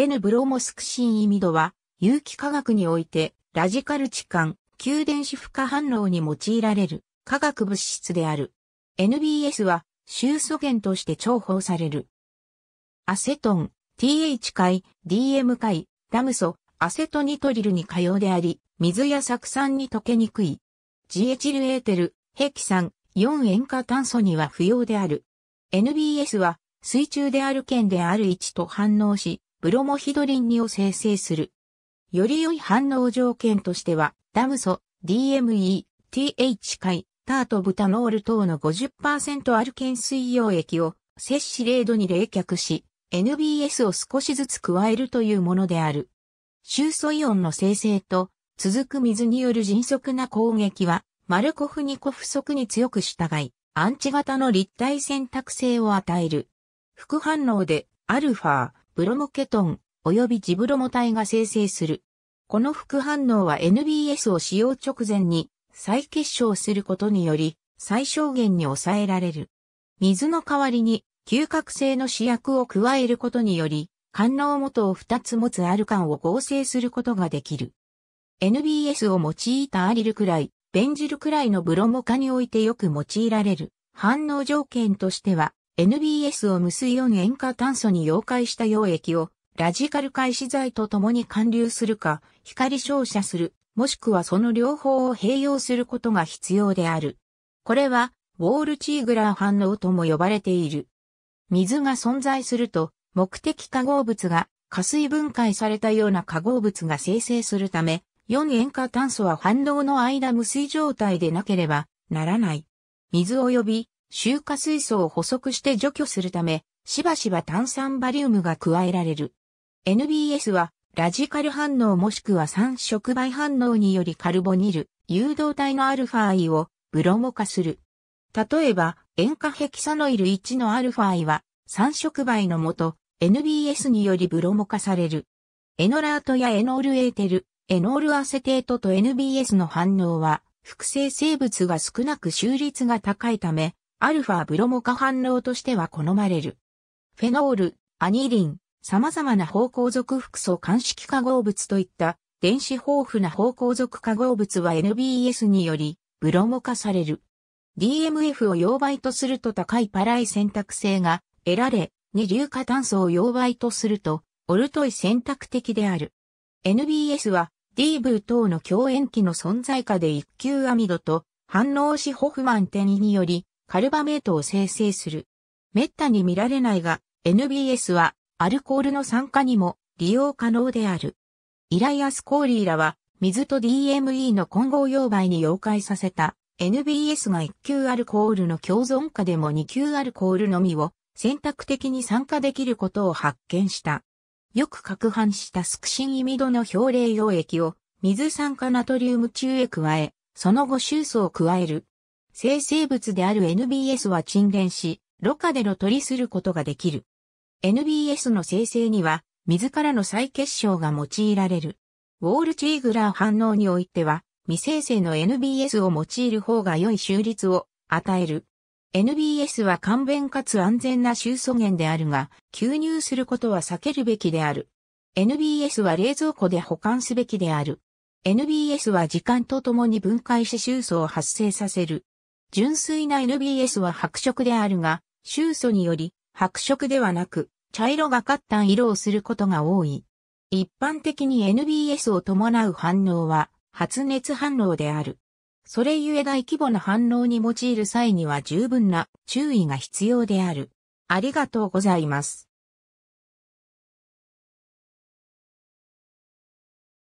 N ブロモスクシンイミドは、有機化学において、ラジカル置換、給電子負荷反応に用いられる、化学物質である。NBS は、臭素源として重宝される。アセトン、TH 解、DM 解、ラム素、アセトニトリルに可用であり、水や酢酸に溶けにくい。ジエチルエーテル、ヘキサン、4塩化炭素には不要である。NBS は水中である剣である1と反応し、ブロモヒドリン2を生成する。より良い反応条件としては、ダム素、DME、TH 回、タートブタノール等の50%アルケン水溶液を摂取0度に冷却し、NBS を少しずつ加えるというものである。臭素イオンの生成と続く水による迅速な攻撃は、マルコフニコ不足に強く従い、アンチ型の立体選択性を与える。副反応で、アルファ、ブロモケトン、及びジブロモ体が生成する。この副反応は NBS を使用直前に再結晶することにより最小限に抑えられる。水の代わりに嗅覚性の試薬を加えることにより、官能元を2つ持つアルカンを合成することができる。NBS を用いたアリルくらい、ベンジルくらいのブロモ化においてよく用いられる。反応条件としては、NBS を無水4塩化炭素に溶解した溶液をラジカル開始剤と共に還流するか、光照射する、もしくはその両方を併用することが必要である。これは、ウォールチーグラー反応とも呼ばれている。水が存在すると、目的化合物が、加水分解されたような化合物が生成するため、4塩化炭素は反応の間無水状態でなければならない。水及び臭化水素を補足して除去するため、しばしば炭酸バリウムが加えられる。NBS は、ラジカル反応もしくは酸触媒反応によりカルボニル、誘導体のアルファイをブロモ化する。例えば、塩化ヘキサノイル1のアルファイは、酸触媒のもと、NBS によりブロモ化される。エノラートやエノールエーテル、エノールアセテートと NBS の反応は、複製生物が少なく収率が高いため、アルファブロモ化反応としては好まれる。フェノール、アニリン、様々な方向属複素間式化合物といった電子豊富な方向属化合物は NBS によりブロモ化される。DMF を溶媒とすると高いパライ選択性が得られ、二硫化炭素を溶媒とすると、オルトイ選択的である。NBS は DV 等の共演機の存在下で一級アミドと反応しホフマン転移によりカルバメートを生成する。滅多に見られないが、NBS はアルコールの酸化にも利用可能である。イライアス・コーリーらは、水と DME の混合溶媒に溶解させた NBS が1級アルコールの共存化でも2級アルコールのみを選択的に酸化できることを発見した。よく攪拌したスクシンイミドの氷冷溶液を水酸化ナトリウム中へ加え、その後臭素を加える生成物である NBS は沈殿し、ろ過での取りすることができる。NBS の生成には、自らの再結晶が用いられる。ウォールチーグラー反応においては、未生成の NBS を用いる方が良い収率を与える。NBS は簡便かつ安全な収素源であるが、吸入することは避けるべきである。NBS は冷蔵庫で保管すべきである。NBS は時間とともに分解し収素を発生させる。純粋な n b s は白色であるが、臭素により白色ではなく、茶色がかった色をすることが多い。一般的に NBS を伴う反応は発熱反応である。それゆえ大規模な反応に用いる際には十分な注意が必要である。ありがとうございます。